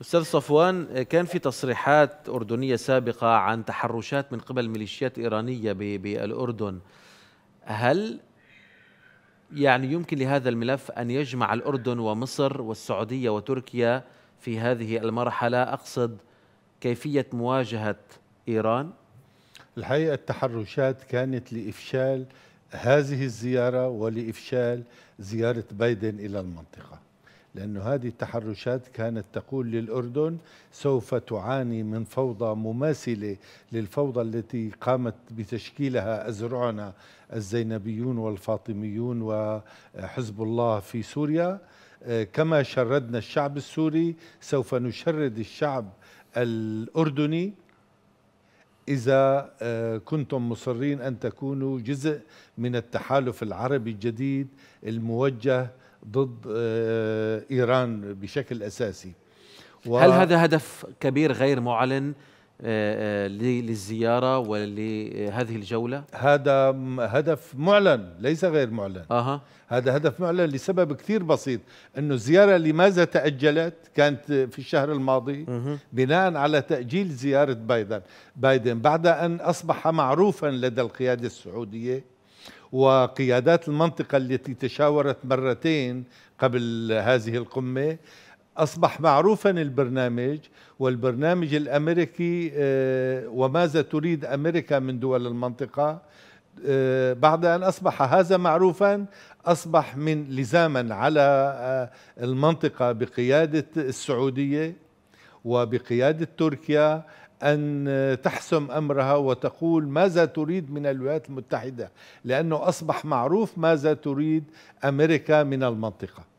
استاذ صفوان كان في تصريحات اردنيه سابقه عن تحرشات من قبل ميليشيات ايرانيه بالاردن هل يعني يمكن لهذا الملف ان يجمع الاردن ومصر والسعوديه وتركيا في هذه المرحله اقصد كيفيه مواجهه ايران الحقيقه التحرشات كانت لافشال هذه الزياره ولافشال زياره بايدن الى المنطقه لأنه هذه التحرشات كانت تقول للأردن سوف تعاني من فوضى مماثلة للفوضى التي قامت بتشكيلها أزرعنا الزينبيون والفاطميون وحزب الله في سوريا كما شردنا الشعب السوري سوف نشرد الشعب الأردني إذا آه، كنتم مصرين أن تكونوا جزء من التحالف العربي الجديد الموجه ضد آه، إيران بشكل أساسي و... هل هذا هدف كبير غير معلن آه، آه، للزيارة ولهذه الجولة؟ هذا هدف معلن ليس غير معلن أه. هذا هدف معلن لسبب كثير بسيط أنه الزيارة لماذا تأجلت كانت في الشهر الماضي أه. بناء على تأجيل زيارة بايدن بايدن بعد أن أصبح معروفا لدى القيادة السعودية وقيادات المنطقة التي تشاورت مرتين قبل هذه القمة أصبح معروفا البرنامج والبرنامج الأمريكي آه، وماذا تريد أمريكا من دول المنطقة آه، بعد أن أصبح هذا معروفا أصبح من لزاما على آه، المنطقة بقيادة السعودية وبقيادة تركيا أن تحسم أمرها وتقول ماذا تريد من الولايات المتحدة لأنه أصبح معروف ماذا تريد أمريكا من المنطقة